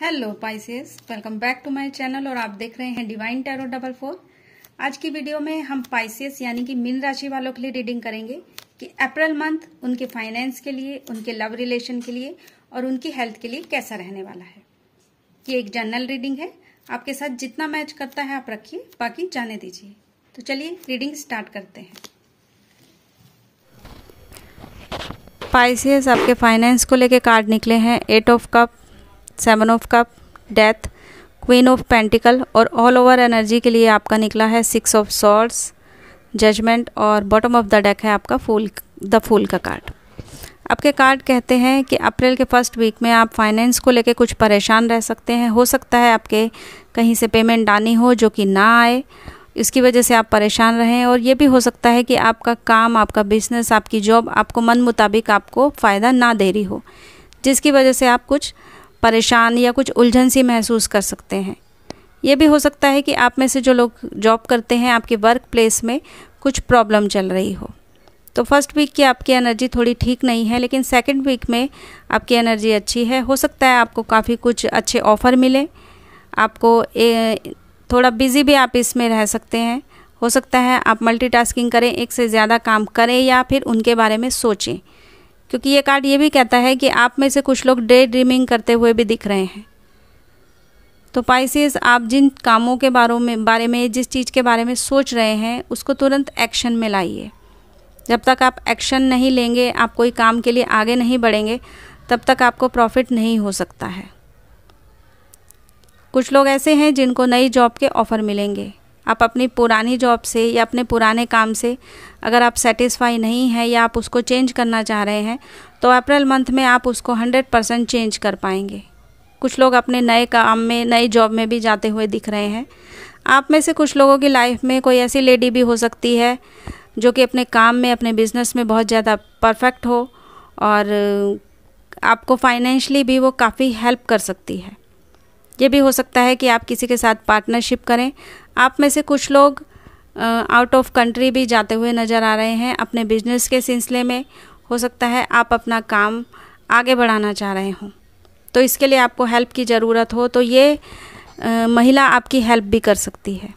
hello Pisces welcome back to my channel और आप देख रहे हैं डिवाइन टैरो डबल फोर आज की वीडियो में हम पाइसेस यानी कि मीन राशि वालों के लिए रीडिंग करेंगे कि अप्रैल मंथ उनके फाइनेंस के लिए उनके लव रिलेशन के लिए और उनकी हेल्थ के लिए कैसा रहने वाला है ये एक जनरल रीडिंग है आपके साथ जितना मैच करता है आप रखिए बाकी जाने दीजिए तो चलिए रीडिंग स्टार्ट करते हैं पाइसियस आपके फाइनेंस को लेके कार्ड निकले हैं eight of cup seven of cup death queen of pentacle और ऑल ओवर एनर्जी के लिए आपका निकला है सिक्स ऑफ सॉर्ट्स जजमेंट और बॉटम ऑफ द डेक है आपका फूल द फूल का कार्ड आपके कार्ड कहते हैं कि अप्रैल के फर्स्ट वीक में आप फाइनेंस को लेकर कुछ परेशान रह सकते हैं हो सकता है आपके कहीं से पेमेंट आनी हो जो कि ना आए इसकी वजह से आप परेशान रहें और ये भी हो सकता है कि आपका काम आपका बिजनेस आपकी जॉब आपको मन मुताबिक आपको फ़ायदा ना दे रही हो जिसकी वजह से आप कुछ परेशान या कुछ उलझन सी महसूस कर सकते हैं ये भी हो सकता है कि आप में से जो लोग जॉब करते हैं आपके वर्क प्लेस में कुछ प्रॉब्लम चल रही हो तो फर्स्ट वीक की आपकी एनर्जी थोड़ी ठीक नहीं है लेकिन सेकंड वीक में आपकी एनर्जी अच्छी है हो सकता है आपको काफ़ी कुछ अच्छे ऑफ़र मिले आपको ए, थोड़ा बिज़ी भी आप इसमें रह सकते हैं हो सकता है आप मल्टीटास्किंग करें एक से ज़्यादा काम करें या फिर उनके बारे में सोचें क्योंकि ये कार्ड ये भी कहता है कि आप में से कुछ लोग डे ड्रीमिंग करते हुए भी दिख रहे हैं तो पाइसिस आप जिन कामों के बारे में बारे में जिस चीज़ के बारे में सोच रहे हैं उसको तुरंत एक्शन में लाइए जब तक आप एक्शन नहीं लेंगे आप कोई काम के लिए आगे नहीं बढ़ेंगे तब तक आपको प्रॉफिट नहीं हो सकता है कुछ लोग ऐसे हैं जिनको नई जॉब के ऑफ़र मिलेंगे आप अपनी पुरानी जॉब से या अपने पुराने काम से अगर आप सेटिस्फाई नहीं हैं या आप उसको चेंज करना चाह रहे हैं तो अप्रैल मंथ में आप उसको हंड्रेड परसेंट चेंज कर पाएंगे कुछ लोग अपने नए काम में नई जॉब में भी जाते हुए दिख रहे हैं आप में से कुछ लोगों की लाइफ में कोई ऐसी लेडी भी हो सकती है जो कि अपने काम में अपने बिजनेस में बहुत ज़्यादा परफेक्ट हो और आपको फाइनेंशली भी वो काफ़ी हेल्प कर सकती है ये भी हो सकता है कि आप किसी के साथ पार्टनरशिप करें आप में से कुछ लोग आउट ऑफ कंट्री भी जाते हुए नज़र आ रहे हैं अपने बिजनेस के सिलसिले में हो सकता है आप अपना काम आगे बढ़ाना चाह रहे हों तो इसके लिए आपको हेल्प की ज़रूरत हो तो ये आ, महिला आपकी हेल्प भी कर सकती है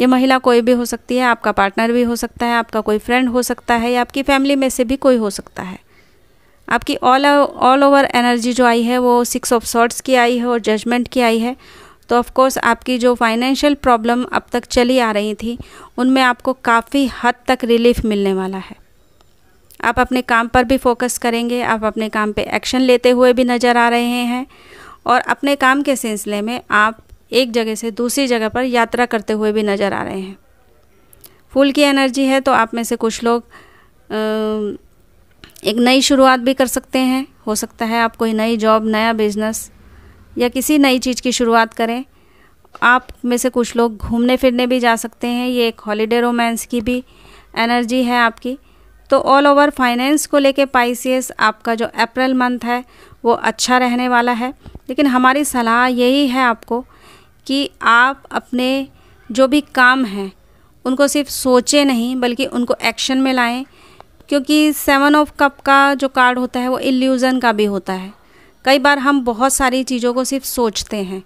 ये महिला कोई भी हो सकती है आपका पार्टनर भी हो सकता है आपका कोई फ्रेंड हो सकता है या आपकी फैमिली में से भी कोई हो सकता है आपकी ऑल ऑल ओवर एनर्जी जो आई है वो सिक्स ऑफ शॉर्ट्स की आई है और जजमेंट की आई है तो ऑफ़ आपकी जो फाइनेंशियल प्रॉब्लम अब तक चली आ रही थी उनमें आपको काफ़ी हद तक रिलीफ मिलने वाला है आप अपने काम पर भी फोकस करेंगे आप अपने काम पे एक्शन लेते हुए भी नज़र आ रहे हैं और अपने काम के सिलसिले में आप एक जगह से दूसरी जगह पर यात्रा करते हुए भी नज़र आ रहे हैं फूल की एनर्जी है तो आप में से कुछ लोग एक नई शुरुआत भी कर सकते हैं हो सकता है आप कोई नई जॉब नया बिजनेस या किसी नई चीज़ की शुरुआत करें आप में से कुछ लोग घूमने फिरने भी जा सकते हैं ये एक हॉलीडे रोमांस की भी एनर्जी है आपकी तो ऑल ओवर फाइनेंस को लेके पाइसियस आपका जो अप्रैल मंथ है वो अच्छा रहने वाला है लेकिन हमारी सलाह यही है आपको कि आप अपने जो भी काम हैं उनको सिर्फ सोचें नहीं बल्कि उनको एक्शन में लाएं क्योंकि सेवन ऑफ कप का जो कार्ड होता है वो इल्यूज़न का भी होता है कई बार हम बहुत सारी चीज़ों को सिर्फ सोचते हैं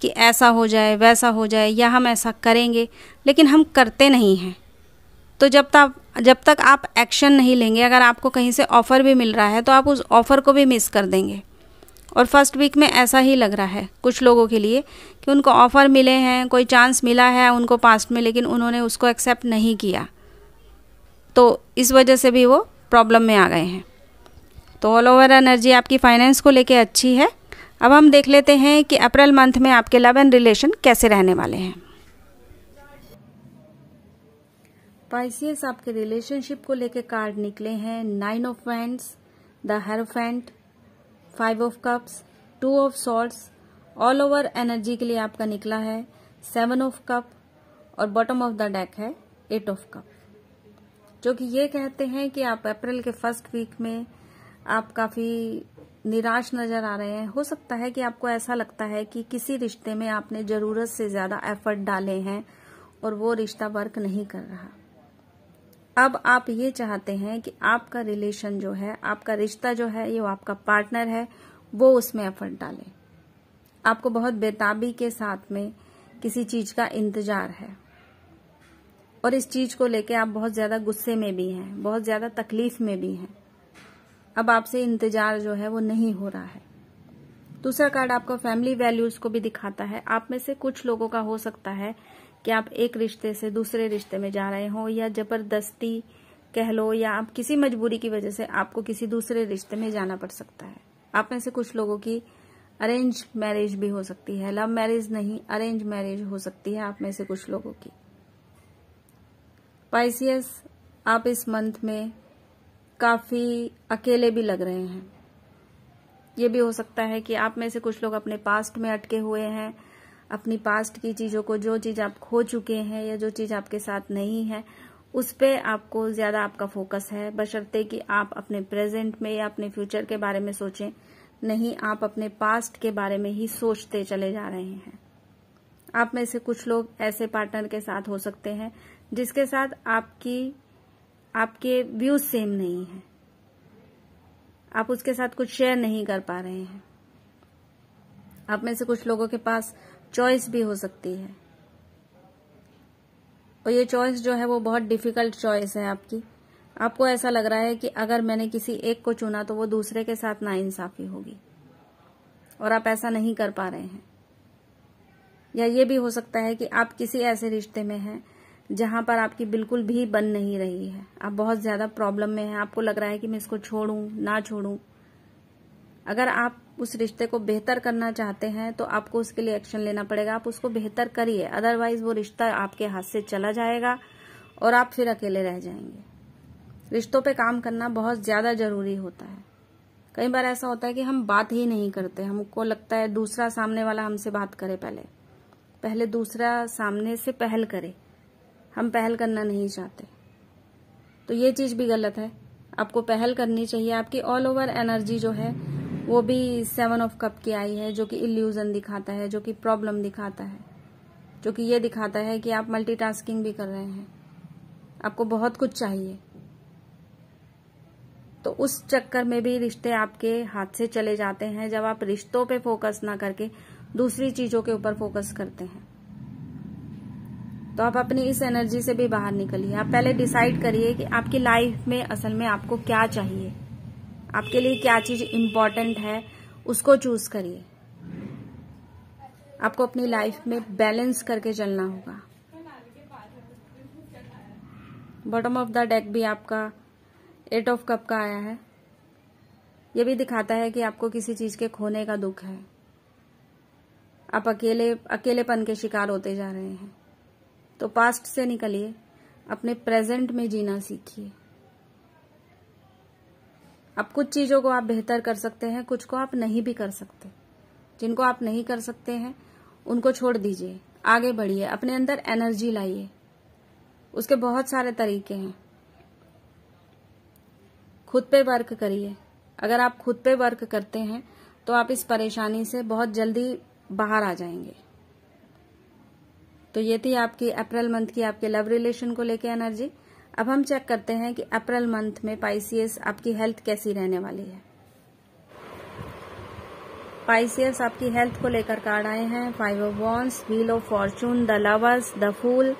कि ऐसा हो जाए वैसा हो जाए या हम ऐसा करेंगे लेकिन हम करते नहीं हैं तो जब तक जब तक आप एक्शन नहीं लेंगे अगर आपको कहीं से ऑफ़र भी मिल रहा है तो आप उस ऑफ़र को भी मिस कर देंगे और फर्स्ट वीक में ऐसा ही लग रहा है कुछ लोगों के लिए कि उनको ऑफ़र मिले हैं कोई चांस मिला है उनको पास्ट में लेकिन उन्होंने उसको एक्सेप्ट नहीं किया तो इस वजह से भी वो प्रॉब्लम में आ गए हैं तो ऑल ओवर एनर्जी आपकी फाइनेंस को लेके अच्छी है अब हम देख लेते हैं कि अप्रैल मंथ में आपके लव एंड रिलेशन कैसे रहने वाले हैं पाइसियस आपके रिलेशनशिप को लेके कार्ड निकले हैं nine of wands the hierophant five of cups two of swords all over energy के लिए आपका निकला है सेवन ऑफ कप और बॉटम ऑफ द डेक है एट ऑफ कप जो कि ये कहते हैं कि आप अप्रैल के फर्स्ट वीक में आप काफ़ी निराश नज़र आ रहे हैं हो सकता है कि आपको ऐसा लगता है कि किसी रिश्ते में आपने ज़रूरत से ज़्यादा एफर्ट डाले हैं और वो रिश्ता वर्क नहीं कर रहा अब आप ये चाहते हैं कि आपका रिलेशन जो है आपका रिश्ता जो है ये आपका पार्टनर है वो उसमें एफर्ट डाले आपको बहुत बेताबी के साथ में किसी चीज़ का इंतज़ार है और इस चीज़ को लेके आप बहुत ज़्यादा गुस्से में भी हैं बहुत ज़्यादा तकलीफ में भी हैं अब आपसे इंतजार जो है वो नहीं हो रहा है दूसरा कार्ड आपका फैमिली वैल्यूज को भी दिखाता है आप में से कुछ लोगों का हो सकता है कि आप एक रिश्ते से दूसरे रिश्ते में जा रहे हो या जबरदस्ती कह लो या आप किसी मजबूरी की वजह से आपको किसी दूसरे रिश्ते में जाना पड़ सकता है आप में से कुछ लोगों की अरेंज मैरिज भी हो सकती है लव मैरिज नहीं अरेंज मैरिज हो सकती है आप में से कुछ लोगों की पाइसियस आप इस मंथ में काफी अकेले भी लग रहे हैं ये भी हो सकता है कि आप में से कुछ लोग अपने पास्ट में अटके हुए हैं अपनी पास्ट की चीज़ों को जो चीज़ आप खो चुके हैं या जो चीज़ आपके साथ नहीं है उस पर आपको ज़्यादा आपका फोकस है बशर्ते कि आप अपने प्रेजेंट में या अपने फ्यूचर के बारे में सोचें नहीं आप अपने पास्ट के बारे में ही सोचते चले जा रहे हैं आप में से कुछ लोग ऐसे पार्टनर के साथ हो सकते हैं जिसके साथ आपकी आपके व्यूज सेम नहीं है आप उसके साथ कुछ शेयर नहीं कर पा रहे हैं आप में से कुछ लोगों के पास चॉइस भी हो सकती है और ये चॉइस जो है वो बहुत डिफिकल्ट चॉइस है आपकी आपको ऐसा लग रहा है कि अगर मैंने किसी एक को चुना तो वो दूसरे के साथ नाइंसाफी होगी और आप ऐसा नहीं कर पा रहे हैं या ये भी हो सकता है कि आप किसी ऐसे रिश्ते में हैं जहां पर आपकी बिल्कुल भी बन नहीं रही है आप बहुत ज़्यादा प्रॉब्लम में हैं आपको लग रहा है कि मैं इसको छोड़ू ना छोड़ू अगर आप उस रिश्ते को बेहतर करना चाहते हैं तो आपको उसके लिए एक्शन लेना पड़ेगा आप उसको बेहतर करिए अदरवाइज वो रिश्ता आपके हाथ से चला जाएगा और आप फिर अकेले रह जाएंगे रिश्तों पे काम करना बहुत ज़्यादा ज़रूरी होता है कई बार ऐसा होता है कि हम बात ही नहीं करते हमको लगता है दूसरा सामने वाला हमसे बात करे पहले पहले दूसरा सामने से पहल करे हम पहल करना नहीं चाहते तो ये चीज भी गलत है आपको पहल करनी चाहिए आपकी ऑल ओवर एनर्जी जो है वो भी सेवन ऑफ कप की आई है जो कि इल्यूजन दिखाता है जो कि प्रॉब्लम दिखाता है जो कि ये दिखाता है कि आप मल्टीटास्किंग भी कर रहे हैं आपको बहुत कुछ चाहिए तो उस चक्कर में भी रिश्ते आपके हाथ से चले जाते हैं जब आप रिश्तों पे फोकस ना करके दूसरी चीजों के ऊपर फोकस करते हैं तो आप अपनी इस एनर्जी से भी बाहर निकलिए आप पहले डिसाइड करिए कि आपकी लाइफ में असल में आपको क्या चाहिए आपके लिए क्या चीज इम्पोर्टेंट है उसको चूज करिए आपको अपनी लाइफ में बैलेंस करके चलना होगा बॉटम ऑफ द डेक भी आपका एट ऑफ कप का आया है ये भी दिखाता है कि आपको किसी चीज के खोने का दुख है आप अकेले अकेलेपन के शिकार होते जा रहे हैं तो पास्ट से निकलिए अपने प्रेजेंट में जीना सीखिए अब कुछ चीज़ों को आप बेहतर कर सकते हैं कुछ को आप नहीं भी कर सकते जिनको आप नहीं कर सकते हैं उनको छोड़ दीजिए आगे बढ़िए अपने अंदर एनर्जी लाइए उसके बहुत सारे तरीके हैं खुद पे वर्क करिए अगर आप खुद पे वर्क करते हैं तो आप इस परेशानी से बहुत जल्दी बाहर आ जाएंगे तो ये थी आपकी अप्रैल मंथ की आपके लव रिलेशन को लेके एनर्जी अब हम चेक करते हैं कि अप्रैल मंथ में पाइसियस आपकी हेल्थ कैसी रहने वाली है पाइसियस आपकी हेल्थ को लेकर कार्ड आए हैं five of wands wheel of fortune the lovers the fool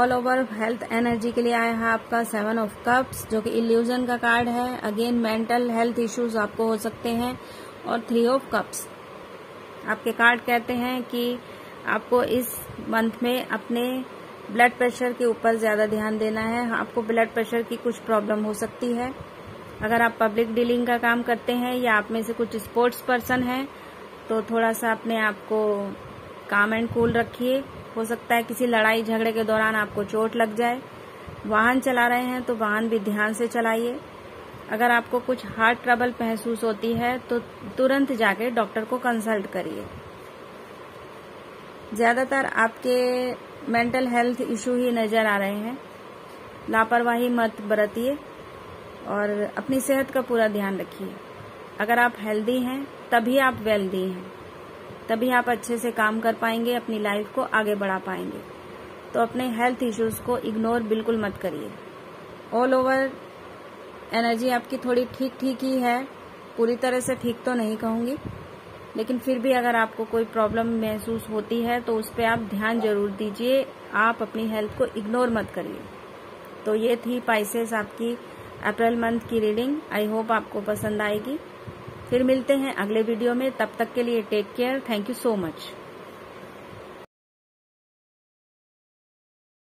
all over health energy के लिए आया है आपका सेवन ऑफ कप्स जो कि इल्यूजन का कार्ड है अगेन मेंटल हेल्थ इश्यूज आपको हो सकते हैं और थ्री ऑफ कप्स आपके कार्ड कहते हैं कि आपको इस मंथ में अपने ब्लड प्रेशर के ऊपर ज़्यादा ध्यान देना है आपको ब्लड प्रेशर की कुछ प्रॉब्लम हो सकती है अगर आप पब्लिक डीलिंग का काम करते हैं या आप में से कुछ स्पोर्ट्स पर्सन हैं तो थोड़ा सा अपने आप को काम एंड कूल रखिए हो सकता है किसी लड़ाई झगड़े के दौरान आपको चोट लग जाए वाहन चला रहे हैं तो वाहन भी ध्यान से चलाइए अगर आपको कुछ हार्ट ट्रबल महसूस होती है तो तुरंत जाके डॉक्टर को कंसल्ट करिए ज़्यादातर आपके मेंटल हेल्थ इशू ही नज़र आ रहे हैं लापरवाही मत बरतिए और अपनी सेहत का पूरा ध्यान रखिए अगर आप हेल्दी हैं तभी आप वेल्दी हैं तभी आप अच्छे से काम कर पाएंगे अपनी लाइफ को आगे बढ़ा पाएंगे तो अपने हेल्थ इश्यूज़ को इग्नोर बिल्कुल मत करिए ऑल ओवर एनर्जी आपकी थोड़ी ठीक ठीक ही है पूरी तरह से ठीक तो नहीं कहूंगी लेकिन फिर भी अगर आपको कोई प्रॉब्लम महसूस होती है तो उस पर आप ध्यान जरूर दीजिए आप अपनी हेल्थ को इग्नोर मत करिए तो ये थी पाइसेस आपकी अप्रैल मंथ की रीडिंग आई होप आपको पसंद आएगी फिर मिलते हैं अगले वीडियो में तब तक के लिए take care thank you so much